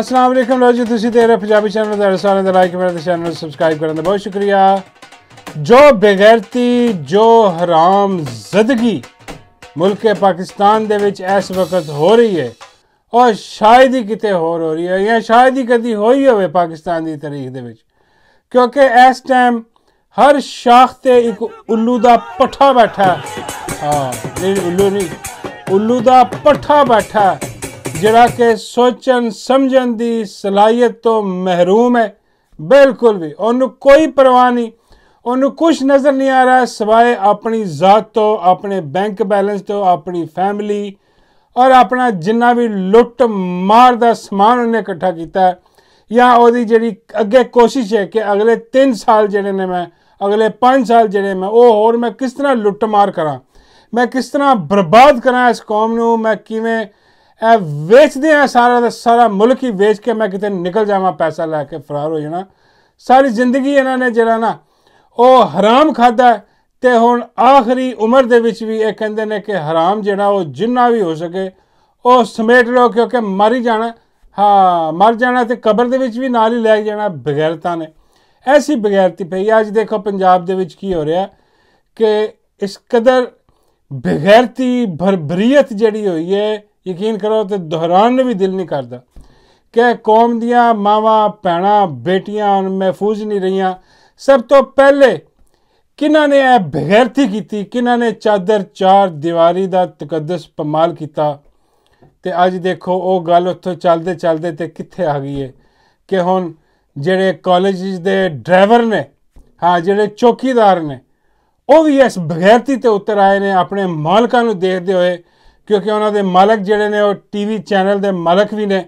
ਅਸਲਾਮ ਵਾਲੇਕਮ ਲੋ ਜੀ ਤੁਸੀਂ ਤੇਰੇ ਰਹੇ ਪੰਜਾਬੀ ਚੈਨਲ ਦਾ ਸਾਰਿਆਂ ਦਾ ਲਾਈਕ ਮੇਰੇ ਚੈਨਲ ਨੂੰ ਸਬਸਕ੍ਰਾਈਬ ਕਰਨ ਦਾ ਬਹੁਤ ਸ਼ੁਕਰੀਆ ਜੋ ਬੇਗੈਰਤੀ ਜੋ ਹਰਾਮ ਜ਼ਦਗੀ ਮੁਲਕ ਪਾਕਿਸਤਾਨ ਦੇ ਵਿੱਚ ਇਸ ਵਕਤ ਹੋ ਰਹੀ ਹੈ ਔਰ ਸ਼ਾਇਦ ਹੀ ਕਿਤੇ ਹੋਰ ਹੋ ਰਹੀ ਹੈ ਜਾਂ ਸ਼ਾਇਦ ਹੀ ਕਦੀ ਹੋਈ ਹੋਵੇ ਪਾਕਿਸਤਾਨ ਦੀ ਤਾਰੀਖ ਦੇ ਵਿੱਚ ਕਿਉਂਕਿ ਇਸ ਟਾਈਮ ਹਰ ਸ਼ਾਖ ਤੇ ਇੱਕ ਉੱਲੂ ਦਾ ਪੱਠਾ ਬੈਠਾ ਹਾਂ ਨਹੀਂ ਉੱਲੂ ਨਹੀਂ ਉੱਲੂ ਦਾ ਪੱਠਾ ਬੈਠਾ ਜਿਹੜਾ ਕਿ ਸੋਚਣ ਸਮਝਣ ਦੀ ਸਲਾਹੀਅਤ ਤੋਂ ਮਹਿਰੂਮ ਹੈ ਬਿਲਕੁਲ ਵੀ ਉਹਨੂੰ ਕੋਈ ਪਰਵਾਹ ਨਹੀਂ ਉਹਨੂੰ ਕੁਝ ਨਜ਼ਰ ਨਹੀਂ ਆ ਰਿਹਾ ਸਿਵਾਏ ਆਪਣੀ ਜ਼ਾਤ ਤੋਂ ਆਪਣੇ ਬੈਂਕ ਬੈਲੈਂਸ ਤੋਂ ਆਪਣੀ ਫੈਮਿਲੀ ਔਰ ਆਪਣਾ ਜਿੰਨਾ ਵੀ ਲੁੱਟ ਮਾਰ ਦਾ ਸਮਾਨ ਉਹਨੇ ਇਕੱਠਾ ਕੀਤਾ ਹੈ ਜਾਂ ਉਹਦੀ ਜਿਹੜੀ ਅੱਗੇ ਕੋਸ਼ਿਸ਼ ਹੈ ਕਿ ਅਗਲੇ 3 ਸਾਲ ਜਿਹੜੇ ਨੇ ਮੈਂ ਅਗਲੇ 5 ਸਾਲ ਜਿਹੜੇ ਮੈਂ ਉਹ ਹੋਰ ਮੈਂ ਕਿਸ ਤਰ੍ਹਾਂ ਲੁੱਟ ਮਾਰ ਕਰਾਂ ਮੈਂ ਕਿਸ ਤਰ੍ਹਾਂ ਬਰਬਾਦ ਕਰਾਂ ਇਸ ਕੌਮ ਨੂੰ ਮੈਂ ਕਿਵੇਂ ਇਹ ਵੇਚਦੇ ਆ ਸਾਰਾ ਦਾ ਸਾਰਾ ਮੁਲਕ ਹੀ ਵੇਚ ਕੇ ਮੈਂ ਕਿਤੇ ਨਿਕਲ ਜਾਵਾਂ ਪੈਸਾ ਲੈ ਕੇ ਫਰਾਰ ਹੋ ਜਾਣਾ ਸਾਰੀ ਜ਼ਿੰਦਗੀ ਇਹਨਾਂ ਨੇ ਜਿਹੜਾ ਨਾ ਉਹ ਹਰਾਮ ਖਾਦਾ ਤੇ ਹੁਣ ਆਖਰੀ ਉਮਰ ਦੇ ਵਿੱਚ ਵੀ ਇਹ ਕਹਿੰਦੇ ਨੇ ਕਿ ਹਰਾਮ ਜਿਹੜਾ ਉਹ ਜਿੰਨਾ ਵੀ ਹੋ ਸਕੇ ਉਹ ਸਮੇਟ ਲਓ ਕਿਉਂਕਿ ਮਰ ਹੀ ਜਾਣਾ ਹਾਂ ਮਰ ਜਾਣਾ ਤੇ ਕਬਰ ਦੇ ਵਿੱਚ ਵੀ ਨਾਲ ਹੀ ਲੈ ਜਾਣਾ ਬਗੈਰਤਾਂ ਨੇ ਐਸੀ ਬਗੈਰਤੀ ਪਈ ਅੱਜ ਦੇਖੋ ਪੰਜਾਬ ਦੇ ਵਿੱਚ ਕੀ ਹੋ ਰਿਹਾ ਕਿ ਇਸ ਕਦਰ ਬਗੈਰਤੀ ਭਰਭਰੀਅਤ ਜਿਹੜੀ ਹੋਈ ਹੈ ਯਕੀਨ ਕਰੋ ਤੇ ਦੁਹਰਾਉਣ ਵੀ ਦਿਲ ਨਹੀਂ ਕਰਦਾ ਕਿ ਕੌਮ ਦੀਆਂ ਮਾਵਾਂ ਭੈਣਾਂ ਬੇਟੀਆਂ ਮਹਿਫੂਜ਼ ਨਹੀਂ ਰਹੀਆਂ ਸਭ ਤੋਂ ਪਹਿਲੇ ਕਿਨਾਂ ਨੇ ਇਹ ਬਗੈਰਤੀ ਕੀਤੀ ਕਿਨਾਂ ਨੇ ਚਾਦਰ ਚਾਰ ਦੀਵਾਰੀ ਦਾ ਤਕੱਦਸ ਪਮਾਲ ਕੀਤਾ ਤੇ ਅੱਜ ਦੇਖੋ ਉਹ ਗੱਲ ਉੱਥੋਂ ਚੱਲਦੇ ਚੱਲਦੇ ਤੇ ਕਿੱਥੇ ਆ ਗਈ ਏ ਕਿ ਹੁਣ ਜਿਹੜੇ ਕਾਲਜਿਸ ਦੇ ਡਰਾਈਵਰ ਨੇ ਹਾਂ ਜਿਹੜੇ ਚੌਕੀਦਾਰ ਨੇ ਉਹ ਵੀ ਇਸ ਬਗੈਰਤੀ ਤੇ ਉਤਰ ਆਏ ਨੇ ਆਪਣੇ ਮਾਲਕਾਂ ਨੂੰ ਦੇਖਦੇ ਹੋਏ ਕਿਉਂਕਿ ਉਹਨਾਂ ਦੇ ਮਾਲਕ ਜਿਹੜੇ ਨੇ ਉਹ ਟੀਵੀ ਚੈਨਲ ਦੇ ਮਾਲਕ ਵੀ ਨੇ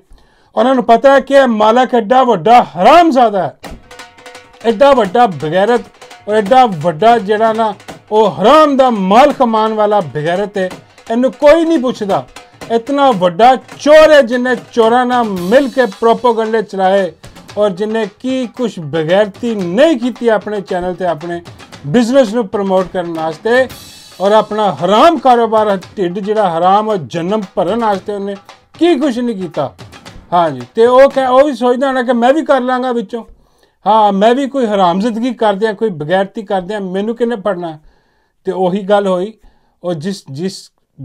ਉਹਨਾਂ ਨੂੰ ਪਤਾ ਹੈ ਕਿ ਮਾਲਕ ਐਡਾ ਵੱਡਾ ਹਰਾਮਜ਼ਾਦਾ ਹੈ ਐਡਾ ਵੱਡਾ ਬਗੈਰਤ ਔਰ ਐਡਾ ਵੱਡਾ ਜਿਹੜਾ ਨਾ ਉਹ ਹਰਾਮ ਦਾ ਮਾਲ ਮਾਨ ਵਾਲਾ ਬਗੈਰਤ ਹੈ ਇਹਨੂੰ ਕੋਈ ਨਹੀਂ ਪੁੱਛਦਾ ਇਤਨਾ ਵੱਡਾ ਚੋਰ ਹੈ ਜਿਨੇ ਚੋਰਾਂ ਨਾਲ ਮਿਲ ਕੇ ਪ੍ਰੋਪਗੈਂਡੇ ਚਲਾਏ ਔਰ ਜਿਨੇ ਕੀ ਕੁਝ ਬਗੈਰਤੀ ਨਹੀਂ ਕੀਤੀ ਆਪਣੇ ਚੈਨਲ ਤੇ ਆਪਣੇ ਬਿਜ਼ਨਸ ਨੂੰ ਪ੍ਰਮੋਟ ਕਰਨ ਵਾਸਤੇ ਔਰ ਆਪਣਾ ਹਰਾਮ ਕਾਰੋਬਾਰ ਢਿੱਡ ਜਿਹੜਾ ਹਰਾਮ ਔਰ ਜਨਮ ਭਰਨ ਵਾਸਤੇ ਉਹਨੇ ਕੀ ਕੁਝ ਨਹੀਂ ਕੀਤਾ ਹਾਂਜੀ ਤੇ ਉਹ ਕਹ ਉਹ ਵੀ ਸੋਚਦਾ ਹੋਣਾ ਕਿ ਮੈਂ ਵੀ ਕਰ ਲਾਂਗਾ ਵਿੱਚੋਂ ਹਾਂ ਮੈਂ ਵੀ ਕੋਈ ਹਰਾਮ ਜ਼ਿੰਦਗੀ ਕਰਦੇ ਆ ਕੋਈ ਬਗੈਰਤੀ ਕਰਦੇ ਆ ਮੈਨੂੰ ਕਿਨੇ ਪੜਨਾ ਤੇ ਉਹੀ ਗੱਲ ਹੋਈ ਔਰ ਜਿਸ ਜਿਸ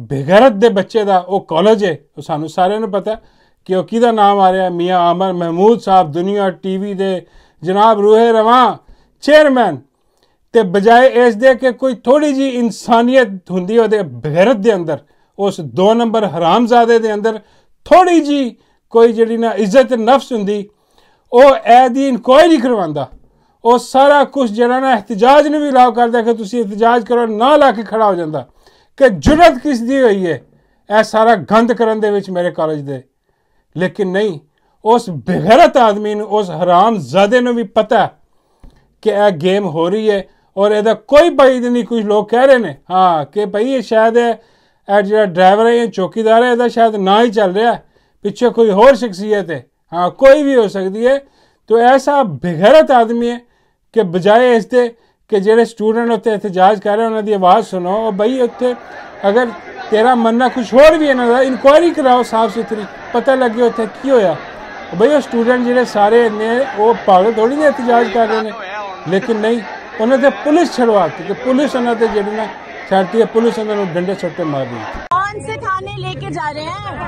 ਬੇਗਰਤ ਦੇ ਬੱਚੇ ਦਾ ਉਹ ਕਾਲਜ ਹੈ ਉਹ ਸਾਨੂੰ ਸਾਰਿਆਂ ਨੂੰ ਪਤਾ ਕਿ ਉਹ ਕਿਹਦਾ ਨਾਮ ਆ ਰਿਹਾ ਮੀਆਂ ਆਮਰ ਮਹਿਮੂਦ ਸਾਹਿਬ ਦੁਨੀਆ ਟੀਵੀ ਦੇ ਜਨਾਬ ਰੂਹੇ ਰਵਾ ਚੇਅਰਮੈਨ ਤੇ ਬਜਾਏ ਇਸ ਦੇ ਕਿ ਕੋਈ ਥੋੜੀ ਜੀ ਇਨਸਾਨੀਅਤ ਹੁੰਦੀ ਉਹਦੇ ਬਗੈਰਤ ਦੇ ਅੰਦਰ ਉਸ ਦੋ ਨੰਬਰ ਹਰਾਮਜ਼ਾਦੇ ਦੇ ਅੰਦਰ ਥੋੜੀ ਜੀ ਕੋਈ ਜਿਹੜੀ ਨਾ ਇੱਜ਼ਤ ਨਫਸ ਹੁੰਦੀ ਉਹ ਐ ਦੀ ਇਨਕੁਆਇਰੀ ਕਰਵਾਉਂਦਾ ਉਹ ਸਾਰਾ ਕੁਝ ਜਿਹੜਾ ਨਾ ਇਤਜਾਜ ਨੂੰ ਵੀ ਲਾਉ ਕਰਦਾ ਕਿ ਤੁਸੀਂ ਇਤਜਾਜ ਕਰੋ ਨਾ ਲਾ ਕੇ ਖੜਾ ਹੋ ਜਾਂਦਾ ਕਿ ਜੁਰਤ ਕਿਸ ਦੀ ਹੋਈ ਹੈ ਐ ਸਾਰਾ ਗੰਦ ਕਰਨ ਦੇ ਵਿੱਚ ਮੇਰੇ ਕਾਲਜ ਦੇ ਲੇਕਿਨ ਨਹੀਂ ਉਸ ਬੇਗੈਰਤ ਆਦਮੀ ਨੂੰ ਉਸ ਹਰਾਮ ਜ਼ਾਦੇ ਨੂੰ ਵੀ ਪਤਾ ਕਿ ਇਹ ਗੇਮ ਹੋ ਰਹੀ ਹੈ ਔਰ ਇਹਦਾ ਕੋਈ ਬਾਈਦ ਨਹੀਂ ਕੁਝ ਲੋਕ ਕਹਿ ਰਹੇ ਨੇ ਹਾਂ ਕਿ ਭਈ ਇਹ ਸ਼ਾਇਦ ਇਹ ਜਿਹੜਾ ਡਰਾਈਵਰ ਹੈ ਜਾਂ ਚੌਕੀਦਾਰ ਹੈ ਇਹਦਾ ਸ਼ਾਇਦ ਨਾ ਹੀ ਚੱਲ ਰਿਹਾ ਪਿੱਛੇ ਕੋਈ ਹੋਰ ਸ਼ਖਸੀਅਤ ਹੈ ਹਾਂ ਕੋਈ ਵੀ ਹੋ ਸਕਦੀ ਹੈ ਤੋ ਐਸਾ ਬਿਗਰਤ ਆਦਮੀ ਹੈ ਕਿ ਬਜਾਏ ਇਸ ਤੇ ਕਿ ਜਿਹੜੇ ਸਟੂਡੈਂਟ ਉੱਤੇ ਇਤਜਾਜ ਕਰ ਰਹੇ ਉਹਨਾਂ ਦੀ ਆਵਾਜ਼ ਸੁਣੋ ਉਹ ਬਈ ਉੱਤੇ ਅਗਰ ਤੇਰਾ ਮੰਨਣਾ ਕੁਝ ਹੋਰ ਵੀ ਇਹਨਾਂ ਦਾ ਇਨਕੁਆਇਰੀ ਕਰਾਓ ਸਾਫ ਸੁਥਰੀ ਪਤਾ ਲੱਗੇ ਉੱਥੇ ਕੀ ਹੋਇਆ ਭਈ ਉਹ ਸਟੂਡੈਂਟ ਜਿਹੜੇ ਸਾਰੇ ਨੇ ਉਹ ਪਾਗਲ ਥੋੜੀ ਨੇ ਇਤਜਾਜ ਕਰ ਰਹੇ ਨੇ ਲੇਕਿਨ ਨਹੀਂ ਉਹਨਾਂ ਤੇ ਪੁਲਿਸ ਛੜਵਾ ਕੇ ਪੁਲਿਸ ਉਹਨਾਂ ਤੇ ਜਿਹੜੀ ਨਾ ਛੜਤੀ ਹੈ ਪੁਲਿਸ ਉਹਨਾਂ ਨੂੰ ਡੰਡੇ ਛੱਟੇ ਮਾਰ ਦਿੱਤੇ ਕੌਣ ਸੇ ਥਾਣੇ ਲੈ ਕੇ ਜਾ ਰਹੇ ਹੈ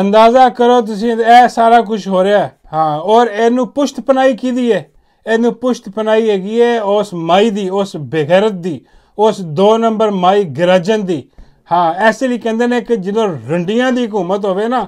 ਅੰਦਾਜ਼ਾ ਕਰੋ ਤੁਸੀਂ ਇਹ ਸਾਰਾ ਕੁਝ ਹੋ ਰਿਹਾ ਹੈ ਹਾਂ ਔਰ ਇਹਨੂੰ ਪੁਸ਼ਤ ਪਨਾਈ ਕੀਤੀ ਹੈ ਇਹਨੂੰ ਪੁਸ਼ਤ ਪਨਾਈ ਹੈਗੀ ਹੈ ਉਸ ਮਾਈ ਦੀ ਉਸ ਬੇਗਰਤ ਦੀ ਉਸ 2 ਨੰਬਰ ਮਾਈ ਗਰਜਨ ਦੀ ਹਾਂ ਐਸੇ ਲਈ ਕਹਿੰਦੇ ਨੇ ਕਿ ਜਦੋਂ ਰੰਡੀਆਂ ਦੀ ਹਕੂਮਤ ਹੋਵੇ ਨਾ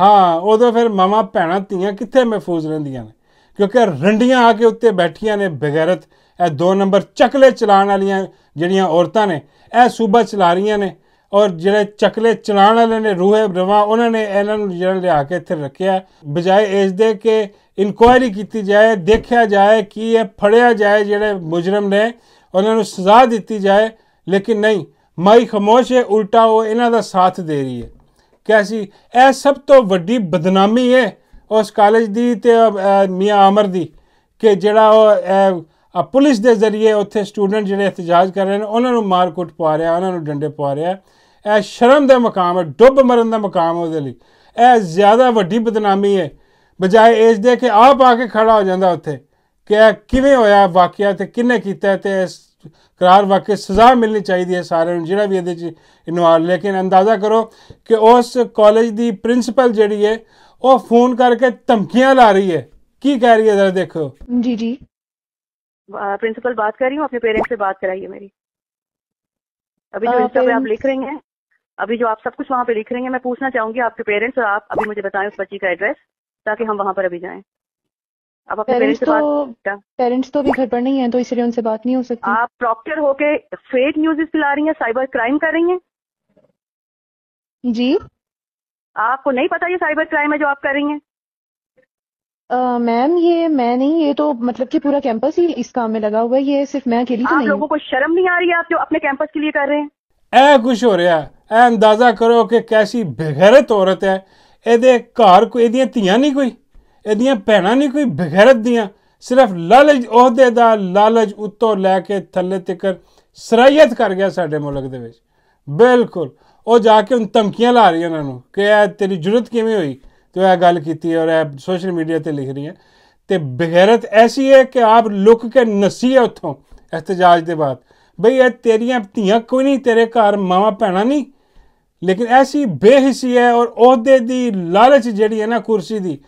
ਹਾਂ ਉਦੋਂ ਫਿਰ ਮਾਮਾ ਭੈਣਾ ਧੀਆਂ ਕਿੱਥੇ ਮਹਿਫੂਜ਼ ਰਹਿੰਦੀਆਂ ਨੇ ਕਿਉਂਕਿ ਰੰਡੀਆਂ ਆ ਕੇ ਉੱਤੇ ਬੈਠੀਆਂ ਨੇ ਬਗੈਰਤ ਇਹ 2 ਨੰਬਰ ਚਕਲੇ ਚਲਾਣ ਵਾਲੀਆਂ ਜਿਹੜੀਆਂ ਔਰਤਾਂ ਨੇ ਇਹ ਸੂਬਾ ਚਲਾ ਰਹੀਆਂ ਨੇ ਔਰ ਜਿਹੜੇ ਚਕਲੇ ਚਲਾਣ ਵਾਲੇ ਨੇ ਰੂਹੇ ਰਵਾ ਉਹਨਾਂ ਨੇ ਇਹਨਾਂ ਨੂੰ ਜਿਹੜਾ ਲਿਆ ਕੇ ਇੱਥੇ ਰੱਖਿਆ ਬਜਾਏ ਇਸ ਦੇ ਕਿ ਇਨਕੁਆਇਰੀ ਕੀਤੀ ਜਾਏ ਦੇਖਿਆ ਜਾਏ ਕਿ ਇਹ ਫੜਿਆ ਜਾਏ ਜਿਹੜੇ ਮੁਜਰਮ ਨੇ ਉਹਨਾਂ ਨੂੰ ਸਜ਼ਾ ਦਿੱਤੀ ਜਾਏ ਲੇਕਿਨ ਨਹੀਂ ਮਾਈ ਖਮੋਸ਼ ਹੈ ਉਲਟਾ ਉਹ ਇਹਨਾਂ ਦਾ ਸਾਥ ਦੇ ਰਹੀ ਹੈ ਕੈਸੀ ਇਹ ਸਭ ਤੋਂ ਵੱਡੀ ਬਦਨਾਮੀ ਹੈ ਉਸ ਕਾਲਜ ਦੀ ਤੇ ਮੀਆਂ ਅਮਰ ਦੀ ਕਿ ਜਿਹੜਾ ਉਹ ਪੁਲਿਸ ਦੇ ਜ਼ਰੀਏ ਉੱਥੇ ਸਟੂਡੈਂਟ ਜਿਹੜੇ ਇਤਜਾਜ ਕਰ ਰਹੇ ਨੇ ਉਹਨਾਂ ਨੂੰ ਮਾਰ ਕੁੱਟ ਪਾ ਰਿਹਾ ਉਹਨਾਂ ਨੂੰ ਡੰਡੇ ਪਾ ਰਿਹਾ ਇਹ ਸ਼ਰਮ ਦਾ ਮਕਾਮ ਹੈ ਡੁੱਬ ਮਰਨ ਦਾ ਮਕਾਮ ਉਹਦੇ ਲਈ ਇਹ ਜ਼ਿਆਦਾ ਵੱਡੀ ਬਦਨਾਮੀ ਹੈ ਬਜਾਏ ਇਸ ਦੇ ਕਿ ਆਪ ਆ ਕੇ ਖੜਾ ਹੋ ਜਾਂਦਾ ਉੱਥੇ क्या ਇਹ हो वाकया तो किन्ने किया ਕੀਤਾ ਤੇ ਇਸ ਕਰਾਰ ਵਾਕਿਆ ਸਜ਼ਾ ਮਿਲਣੀ ਚਾਹੀਦੀ ਹੈ ਸਾਰਿਆਂ ਨੂੰ ਜਿਹੜਾ ਵੀ ਇਹਦੇ 'ਚ ਇਨਵੋਲ ਲੇਕਿਨ ਅੰਦਾਜ਼ਾ ਕਰੋ ਕਿ ਉਸ ਕਾਲਜ ਦੀ ਪ੍ਰਿੰਸੀਪਲ ਜਿਹੜੀ ਹੈ ਉਹ ਫੋਨ ਕਰਕੇ ਧਮਕੀਆਂ ਲਾ ਰਹੀ ਹੈ ਕੀ जरा देखो जी जी प्रिंसिपल बात कर रही हूँ अपने पेरेंट्स से बात कराइए मेरी अभी जो इंस्टा पे आप लिख रही हैं अभी जो आप सब कुछ वहाँ पे लिख रही हैं मैं पूछना चाहूंगी आपके पेरेंट्स और आप अभी मुझे बताएं उस बच्ची का एड्रेस ताकि हम वहाँ पर अभी जाएं अब अपने पेरेंट्स तो पेरेंट्स तो भी घर पर नहीं है तो इसलिए उनसे बात नहीं हो सकती आप प्रॉक्टर होके फेक न्यूज फैला रही हैं साइबर क्राइम कर रही हैं जी आपको नहीं पता ये साइबर क्राइम है जो आप कर रही हैं मैम uh, ये मैं नहीं ये तो मतलब कि पूरा कैंपस ही इस काम में लगा हुआ है ये सिर्फ मैं अकेली तो नहीं लोगों को शर्म नहीं आ रही है आप जो अपने कैंपस के लिए कर रहे हैं ऐ कुछ हो रहा है अंदाजा करो कि कैसी बेगैरत औरत है ਇਹਦੇ घर को ਇਹਦੀਆਂ नहीं कोई ਇਹਦੀਆਂ ਭੈਣਾਂ ਨਹੀਂ ਕੋਈ ਬਗੈਰਤ ਦੀਆਂ ਸਿਰਫ ਲਾਲਚ ਅਹੁਦੇ ਦਾ ਲਾਲਚ ਉੱਤੋਂ ਲੈ ਕੇ ਥੱਲੇ ਤੱਕ ਸਰਾਇਤ ਕਰ ਗਿਆ ਸਾਡੇ ਮੁਲਕ ਦੇ ਵਿੱਚ ਬਿਲਕੁਲ ਉਹ ਜਾ ਕੇ ਉਹਨਾਂ ਧਮਕੀਆਂ ਲਾ ਰਹੀ ਉਹਨਾਂ ਨੂੰ ਕਿ ਇਹ ਤੇਰੀ ਜੁਰਤ ਕਿਵੇਂ ਹੋਈ ਤੂੰ ਇਹ ਗੱਲ ਕੀਤੀ ਔਰ ਇਹ ਸੋਸ਼ਲ ਮੀਡੀਆ ਤੇ ਲਿਖ ਰਹੀ ਹੈ ਤੇ ਬਗੈਰਤ ਐਸੀ ਹੈ ਕਿ ਆਪ ਲੁੱਕ ਕੇ ਨਸੀ ਹੈ ਉਥੋਂ ਇਤਜਾਜ ਦੇ ਬਾਅਦ ਬਈ ਇਹ ਤੇਰੀਆਂ ਧੀਆਂ ਕੋਈ ਨਹੀਂ ਤੇਰੇ ਘਰ ਮਾਵਾ ਭੈਣਾ ਨਹੀਂ ਲੇਕਿਨ ਐਸੀ ਬੇਹਿਸੀ ਹੈ ਔਰ ਅਹੁਦੇ ਦੀ ਲਾਲਚ ਜਿਹੜੀ ਹੈ ਨਾ ਕੁਰਸੀ ਦੀ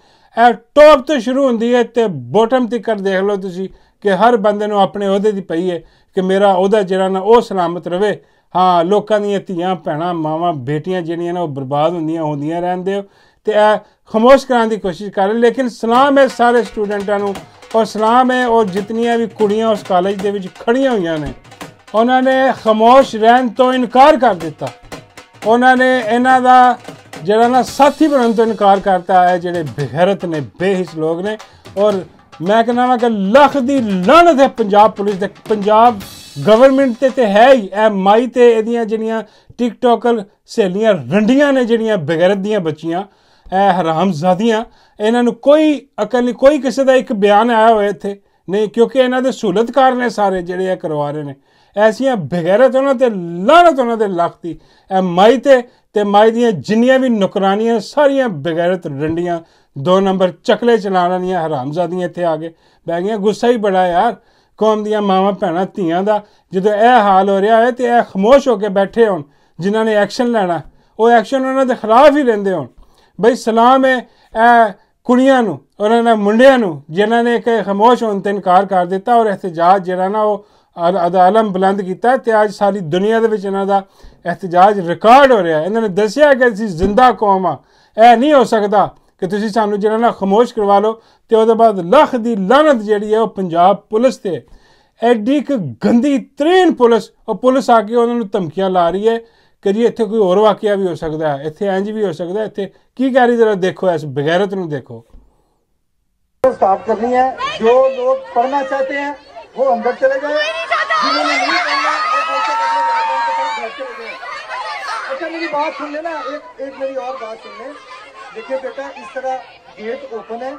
ਇਹ ਟੌਪ ਤੋਂ ਸ਼ੁਰੂ ਹੁੰਦੀ ਹੈ ਤੇ ਬੋਟਮ ਤੱਕ ਦੇਖ ਲਓ ਤੁਸੀਂ ਕਿ ਹਰ ਬੰਦੇ ਨੂੰ ਆਪਣੇ ਅਹੁਦੇ ਦੀ ਪਈ ਹੈ ਕਿ ਮੇਰਾ ਅਹੁਦਾ ਜਿਹੜਾ ਨਾ ਉਹ ਸਲਾਮਤ ਰਵੇ ਹਾਂ ਲੋਕਾਂ ਦੀਆਂ ਧੀਆਂ ਭੈਣਾਂ ਮਾਵਾਂ ਬੇਟੀਆਂ ਜਿਹੜੀਆਂ ਨੇ ਉਹ ਬਰਬਾਦ ਹੁੰਦੀਆਂ ਹੁੰਦੀਆਂ ਰਹਿੰਦੇ ਤੇ ਇਹ ਖਮੋਸ਼ ਕਰਨ ਦੀ ਕੋਸ਼ਿਸ਼ ਕਰ ਰਹੇ ਲੇਕਿਨ ਸਲਾਮ ਹੈ ਸਾਰੇ ਸਟੂਡੈਂਟਾਂ ਨੂੰ ਔਰ ਸਲਾਮ ਹੈ ਔਰ ਜਿਤਨੀਆਂ ਵੀ ਕੁੜੀਆਂ ਉਸ ਕਾਲਜ ਦੇ ਵਿੱਚ ਖੜੀਆਂ ਹੋਈਆਂ ਨੇ ਉਹਨਾਂ ਨੇ ਖਮੋਸ਼ ਰਹਿਣ ਤੋਂ ਇਨਕਾਰ ਕਰ ਦਿੱਤਾ ਉਹਨਾਂ ਨੇ ਇਹਨਾਂ ਦਾ ਜਿਹੜਾ ਨਾ ਸਾਥੀ ਬਣਨ ਤੋਂ ਇਨਕਾਰ ਕਰਤਾ ਹੈ ਜਿਹੜੇ ਬੇਗੈਰਤ ਨੇ ਬੇਹਿਸ ਲੋਕ ਨੇ ਔਰ ਮੈਂ ਕਹਿੰਦਾ ਨਾ ਕਿ ਲੱਖ ਦੀ ਲਾਨਤ ਹੈ ਪੰਜਾਬ ਪੁਲਿਸ ਤੇ ਪੰਜਾਬ ਗਵਰਨਮੈਂਟ ਤੇ ਤੇ ਹੈ ਹੀ ਐ ਮਾਈ ਤੇ ਇਹਦੀਆਂ ਜਿਹੜੀਆਂ ਟਿਕਟੋਕਰ ਸਹੇਲੀਆਂ ਰੰਡੀਆਂ ਨੇ ਜਿਹੜੀਆਂ ਬੇਗੈਰਤ ਦੀਆਂ ਬੱਚੀਆਂ ਐ ਹਰਾਮਜ਼ਾਦੀਆਂ ਇਹਨਾਂ ਨੂੰ ਕੋਈ ਅਕਲ ਨਹੀਂ ਕੋਈ ਕਿਸੇ ਦਾ ਇੱਕ ਬਿਆਨ ਆਇਆ ਹੋਇਆ ਇੱਥੇ ਨਹੀਂ ਕਿਉਂਕਿ ਇਹਨਾਂ ਦੇ ਸਹੂਲਤਕਾਰ ਨੇ ਸਾਰੇ ਜਿਹੜੇ ਇਹ ਕਰਵਾ ਰਹੇ ਨੇ ਐਸੀਆਂ ਬਗੈਰਤ ਉਹਨਾਂ ਤੇ ਲਾਨਤ ਉਹਨਾਂ ਦੇ ਲੱਖ ਦੀ ਐ ਮਾਈ ਤੇ ਤੇ ਮਾਈ ਦੀਆਂ ਜਿੰਨੀਆਂ ਵੀ ਨੁਕਰਾਨੀਆਂ ਸਾਰੀਆਂ ਬਗੈਰਤ ਰੰਡੀਆਂ ਦੋ ਨੰਬਰ ਚਕਲੇ ਚਲਾਣ ਵਾਲੀਆਂ ਹਰਾਮਜ਼ਾਦੀਆਂ ਇੱਥੇ ਆ ਗਏ ਬਹਿ ਗਈਆਂ ਗੁੱਸਾ ਹੀ ਬੜਾ ਯਾਰ ਕੌਮ ਦੀਆਂ ਮਾਵਾਂ ਭੈਣਾਂ ਧੀਆਂ ਦਾ ਜਦੋਂ ਇਹ ਹਾਲ ਹੋ ਰਿਹਾ ਹੈ ਤੇ ਇਹ ਖਮੋਸ਼ ਹੋ ਕੇ ਬੈਠੇ ਹੋਣ ਜਿਨ੍ਹਾਂ ਨੇ ਐਕਸ਼ਨ ਲੈਣਾ ਉਹ ਐਕਸ਼ਨ ਉਹਨਾਂ ਦੇ ਖਿਲਾਫ ਹੀ ਲੈਂਦੇ ਹੋਣ ਬਈ ਸਲਾਮ ਹੈ ਇਹ ਕੁੜੀਆਂ ਨੂੰ ਉਹਨਾਂ ਨੇ ਮੁੰਡਿਆਂ ਨੂੰ ਜਿਨ੍ਹਾਂ ਨੇ ਕਿ ਖਮੋਸ਼ ਹੋਣ ਤੇ ਇਨਕਾਰ ਕਰ ਦਿੱਤਾ ਔਰ ਇhtijaj ਜਿਹੜਾ ਨਾ ਉਹ ਅਦਾਲਮ ਬੁਲੰਦ ਕੀਤਾ ਤੇ ਅੱਜ ਸਾਰੀ ਦੁਨੀਆ ਦੇ ਵਿੱਚ ਇਹਨਾਂ ਦਾ ਇਤਜਾਜ ਰਿਕਾਰਡ ਹੋ ਰਿਹਾ ਇਹਨਾਂ ਨੇ ਦੱਸਿਆ ਕਿ ਅਸੀਂ ਜ਼ਿੰਦਾ ਕੌਮ ਆ ਇਹ ਨਹੀਂ ਹੋ ਸਕਦਾ ਕਿ ਤੁਸੀਂ ਸਾਨੂੰ ਜਿਹੜਾ ਨਾ ਖਮੋਸ਼ ਕਰਵਾ ਲਓ ਤੇ ਉਹਦੇ ਬਾਅਦ ਲੱਖ ਦੀ ਲਾਨਤ ਜਿਹੜੀ ਹੈ ਉਹ ਪੰਜਾਬ ਪੁਲਿਸ ਤੇ ਐਡੀ ਇੱਕ ਗੰਦੀ ਤਰੀਨ ਪੁਲਿਸ ਉਹ ਪੁਲਿਸ ਆ ਕੇ ਉਹਨਾਂ ਨੂੰ ਧਮਕੀਆਂ ਲਾ ਰਹੀ ਹੈ ਕਿ ਜੀ ਇੱਥੇ ਕੋਈ ਹੋਰ ਵਾਕਿਆ ਵੀ ਹੋ ਸਕਦਾ ਹੈ ਇੱਥੇ ਇੰਜ ਵੀ ਹੋ ਸਕਦਾ ਹੈ ਇੱਥੇ ਕੀ ਕਹਿ ਰਹੀ ਜਰਾ ਦੇਖੋ ਇਸ ਬਗੈਰਤ ਨੂੰ ਦੇਖੋ ਸਟਾਪ ਕਰਨੀ ਹੈ ਜੋ ਲੋਕ ਪੜਨਾ ਚਾਹਤੇ ਹੈ ਉਹ ਅੰਦਰ ਚਲੇ ਜਾਓ जिन्होंने नहीं करना वो बेशक अच्छा मेरी बात सुन लेना एक एक मेरी और बात सुन ले देखिए बेटा इस तरह गेट ओपन है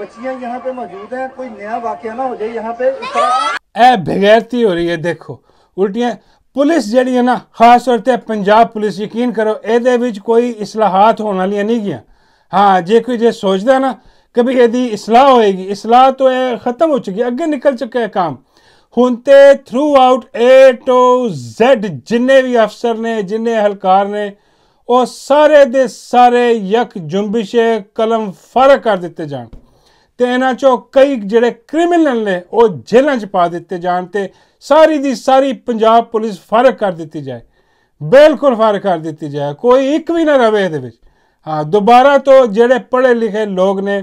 बच्चियां यहाँ पे मौजूद हैं कोई नया वाक्य ना हो जाए यहाँ पे इस तरह ऐ बगैरती हो रही है देखो उल्टिया पुलिस ਜਿਹੜੀ ਹੈ ਨਾ ਖਾਸ ਤੌਰ ਤੇ ਪੰਜਾਬ ਪੁਲਿਸ ਯਕੀਨ ਕਰੋ ਇਹਦੇ ਵਿੱਚ ਕੋਈ ਇਸਲਾਹਾਤ ਹੋਣ ਵਾਲੀਆਂ ਨਹੀਂ ਗਿਆ ਹਾਂ ਜੇ ਕੋਈ ਜੇ ਸੋਚਦਾ ਨਾ ਕਿ ਵੀ ਇਹਦੀ ਇਸਲਾਹ ਹੋਏਗੀ ਇਸਲਾਹ ਤੋਂ ਇਹ ਖਤਮ ਹੋ ਚੁੱਕੀ ਅੱਗੇ ਨਿਕਲ ਹੁਣ ਤੇ throughout A to Z ਜਿੰਨੇ ਵੀ ਅਫਸਰ ਨੇ ਜਿੰਨੇ ਹਲਕਾਰ ਨੇ ਉਹ ਸਾਰੇ ਦੇ ਸਾਰੇ ਇੱਕ ਜੁੰਬਿਸ਼ੇ ਕਲਮ ਫਰਕ ਕਰ ਦਿੱਤੇ ਜਾਣ ਤੇ ਇਹਨਾਂ ਚੋਂ ਕਈ ਜਿਹੜੇ ਕ੍ਰਿਮੀਨਲ ਨੇ ਉਹ ਜੇਲ੍ਹਾਂ 'ਚ ਪਾ ਦਿੱਤੇ ਜਾਣ ਤੇ ਸਾਰੀ ਦੀ ਸਾਰੀ ਪੰਜਾਬ ਪੁਲਿਸ ਫਰਕ ਕਰ ਦਿੱਤੀ ਜਾਏ ਬਿਲਕੁਲ ਫਰਕ ਕਰ ਦਿੱਤੀ ਜਾਏ ਕੋਈ ਇੱਕ ਵੀ ਨਾ ਰਵੇ ਇਹਦੇ ਵਿੱਚ ਹਾਂ ਦੁਬਾਰਾ ਤੋਂ ਜਿਹੜੇ ਪੜ੍ਹੇ ਲਿਖੇ ਲੋਕ ਨੇ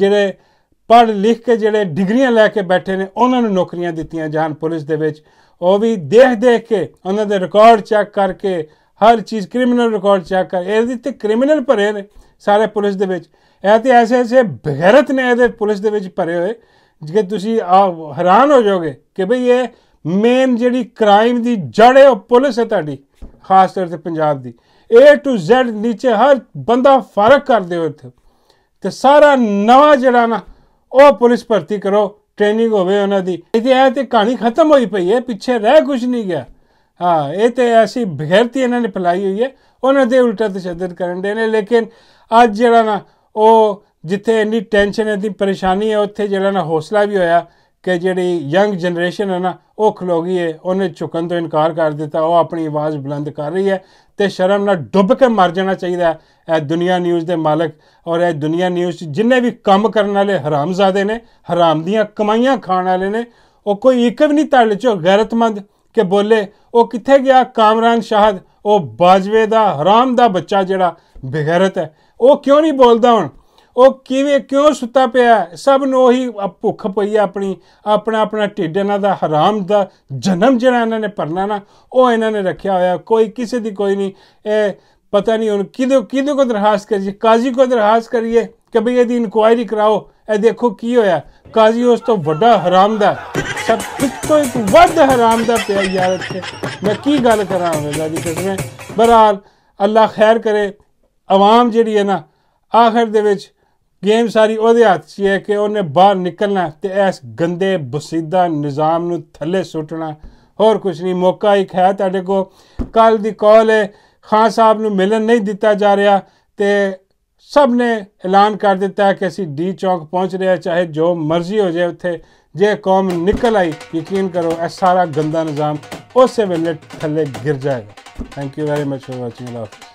ਜਿਹੜੇ ਪੜ੍ਹ ਲਿਖ ਕੇ ਜਿਹੜੇ ਡਿਗਰੀਆਂ ਲੈ ਕੇ ਬੈਠੇ ਨੇ ਉਹਨਾਂ ਨੂੰ ਨੌਕਰੀਆਂ ਦਿੱਤੀਆਂ ਜਾਣ ਪੁਲਿਸ ਦੇ ਵਿੱਚ ਉਹ ਵੀ ਦੇਖ ਦੇਖ ਕੇ ਉਹਨਾਂ ਦੇ ਰਿਕਾਰਡ ਚੈੱਕ ਕਰਕੇ ਹਰ ਚੀਜ਼ ਕ੍ਰਿਮੀਨਲ ਰਿਕਾਰਡ ਚੈੱਕ ਕਰ ਇਹ ਤੇ ਕ੍ਰਿਮੀਨਲ ਭਰੇ ਨੇ ਸਾਰੇ ਪੁਲਿਸ ਦੇ ਵਿੱਚ ਇਹ ਤੇ ਐਸੇ ਐਸੇ ਬਗੈਰਤ ਨੇ ਇਹਦੇ ਪੁਲਿਸ ਦੇ ਵਿੱਚ ਭਰੇ ਹੋਏ ਜਿਵੇਂ ਤੁਸੀਂ ਹੈਰਾਨ ਹੋ ਜਾਓਗੇ ਕਿ ਭਈ ਇਹ ਮੇਨ ਜਿਹੜੀ ਕ੍ਰਾਈਮ ਦੀ ਜੜ ਹੈ ਉਹ ਪੁਲਿਸ ਹੈ ਤੁਹਾਡੀ ਖਾਸ ਤੌਰ ਤੇ ਪੰਜਾਬ ਦੀ A to Z ਨੀਚੇ ਹਰ ਬੰਦਾ ਫਰਕ ਕਰਦੇ ਹੋ ਇੱਥੇ ਤੇ ਸਾਰਾ ਨਵਾਂ ਜਿਹੜਾ ਨਾ ਉਹ ਪੁਲਿਸ ਭਰਤੀ ਕਰੋ ਟ੍ਰੇਨਿੰਗ ਹੋਵੇ ਉਹਨਾਂ ਦੀ ਇਹਦੇ ਐ ਤੇ ਕਹਾਣੀ ਖਤਮ ਹੋਈ ਪਈ ਹੈ ਪਿੱਛੇ ਰਹਿ ਕੁਝ ਨਹੀਂ ਗਿਆ ਹਾਂ ਇਹ ਤੇ ਐਸੀ ਬਗੈਰਤੀ ਇਹਨਾਂ ਨੇ ਫਲਾਈ ਹੋਈ ਹੈ ਉਹਨਾਂ ਦੇ ਉਲਟਾ ਤਸ਼ੱਦਦ ਕਰਨ ਦੇ ਨੇ ਲੇਕਿਨ ਅੱਜ ਜਿਹੜਾ ਨਾ ਉਹ ਜਿੱਥੇ ਇੰਨੀ ਟੈਨਸ਼ਨ ਹੈ ਦੀ ਪਰੇਸ਼ਾਨੀ ਹੈ ਉੱਥੇ ਜਿਹੜਾ ਨਾ ਹੌਸਲਾ ਵੀ ਹੋਇਆ ਕਿ ਜਿਹੜੀ ਯੰਗ ਜਨਰੇਸ਼ਨ ਹੈ ਨਾ ਉਹ ਖਲੋਗੀ ਏ ਉਹਨੇ ਝੁਕਣ ਤੋਂ ਇਨਕਾਰ ਕਰ ਦਿੱਤਾ ਉਹ ਆਪਣੀ ਆਵਾਜ਼ ਬੁਲੰਦ ਕਰ ਰਹੀ ਹੈ ਤੇ ਸ਼ਰਮ ਨਾਲ ਡੁੱਬ ਕੇ ਮਰ ਜਾਣਾ ਚਾਹੀਦਾ ਹੈ ਇਹ ਦੁਨੀਆ ਨਿਊਜ਼ ਦੇ ਮਾਲਕ ਔਰ ਇਹ ਦੁਨੀਆ ਨਿਊਜ਼ ਜਿੰਨੇ ਵੀ ਕੰਮ ਕਰਨ ਵਾਲੇ ਹਰਾਮਜ਼ਾਦੇ ਨੇ ਹਰਾਮ ਦੀਆਂ ਕਮਾਈਆਂ ਖਾਣ ਵਾਲੇ ਨੇ ਉਹ ਕੋਈ ਇੱਕ ਵੀ ਨਹੀਂ ਤੜਲ ਚੋ ਗੈਰਤਮੰਦ ਕਿ ਬੋਲੇ ਉਹ ਕਿੱਥੇ ਗਿਆ ਕਾਮਰਾਨ ਸ਼ਾਹਦ ਉਹ ਬਾਜਵੇ ਦਾ ਹਰਾਮ ਦਾ ਬੱਚਾ ਜਿਹੜਾ ਬਿਗਰਤ ਹੈ ਉਹ ਕਿਉਂ ਨਹੀਂ ਬੋਲਦਾ ਹੁਣ ਉਹ ਕਿਵੇਂ ਕਿਉਂ ਸੁੱਤਾ ਪਿਆ ਸਭ ਨੂੰ ਉਹੀ ਭੁੱਖ ਪਈ ਆਪਣੀ ਆਪਣਾ ਆਪਣਾ ਢਿੱਡ ਇਹਨਾਂ ਦਾ ਹਰਾਮ ਦਾ ਜਨਮ ਜਿਹੜਾ ਇਹਨਾਂ ਨੇ ਪਰਣਾ ਨਾ ਉਹ ਇਹਨਾਂ ਨੇ ਰੱਖਿਆ ਹੋਇਆ ਕੋਈ ਕਿਸੇ ਦੀ ਕੋਈ ਨਹੀਂ ਇਹ ਪਤਾ ਨਹੀਂ ਉਹਨ ਕਿਹਦੇ ਕਿਹਦੇ ਕੋ ਦਰਖਾਸਤ ਕਰੀਏ ਕਾਜ਼ੀ ਕੋ ਦਰਖਾਸਤ ਕਰੀਏ ਕਿ ਭਈ ਇਹਦੀ ਇਨਕੁਆਇਰੀ ਕਰਾਓ ਇਹ ਦੇਖੋ ਕੀ ਹੋਇਆ ਕਾਜ਼ੀ ਉਸ ਤੋਂ ਵੱਡਾ ਹਰਾਮ ਦਾ ਸਭ ਤੋਂ ਇੱਕ ਵੱਡ ਹਰਾਮ ਦਾ ਪਿਆ ਯਾਰ ਇੱਥੇ ਮੈਂ ਕੀ ਗੱਲ ਕਰਾਂ ਉਹਨਾਂ ਜੀ ਕਸਮੇ ਬਹਰਾਲ ਅੱਲਾ ਖੈਰ ਕਰੇ ਆਵਾਮ ਜਿਹੜੀ ਹੈ ਨਾ ਆਖਰ ਦੇ ਵਿੱਚ ਗੇਮ ਸਾਰੀ ਉਹਦੇ ਹੱਥ 'ਚ ਹੈ ਕਿ ਉਹਨੇ ਬਾਹਰ ਨਿਕਲਣਾ ਤੇ ਇਸ ਗੰਦੇ ਬਸੀਦਾ ਨਿਜ਼ਾਮ ਨੂੰ ਥੱਲੇ ਸੁੱਟਣਾ ਹੋਰ ਕੁਝ ਨਹੀਂ ਮੌਕਾ ਇੱਕ ਹੈ ਤੁਹਾਡੇ ਕੋ ਕੱਲ ਦੀ ਕਾਲ ਹੈ ਖਾਨ ਸਾਹਿਬ ਨੂੰ ਮਿਲਣ ਨਹੀਂ ਦਿੱਤਾ ਜਾ ਰਿਹਾ ਤੇ ਸਭ ਨੇ ਐਲਾਨ ਕਰ ਦਿੱਤਾ ਕਿ ਅਸੀਂ ਡੀ ਚੌਕ ਪਹੁੰਚ ਰਹੇ ਹਾਂ ਚਾਹੇ ਜੋ ਮਰਜ਼ੀ ਹੋ ਜਾਏ ਉੱਥੇ ਜੇ ਕੌਮ ਨਿਕਲ ਆਈ ਯਕੀਨ ਕਰੋ ਇਹ ਸਾਰਾ ਗੰਦਾ ਨਿਜ਼ਾਮ ਉਸੇ ਵੇਲੇ ਥੱਲੇ ਗਿਰ ਜਾਏਗਾ thank you very much for watching love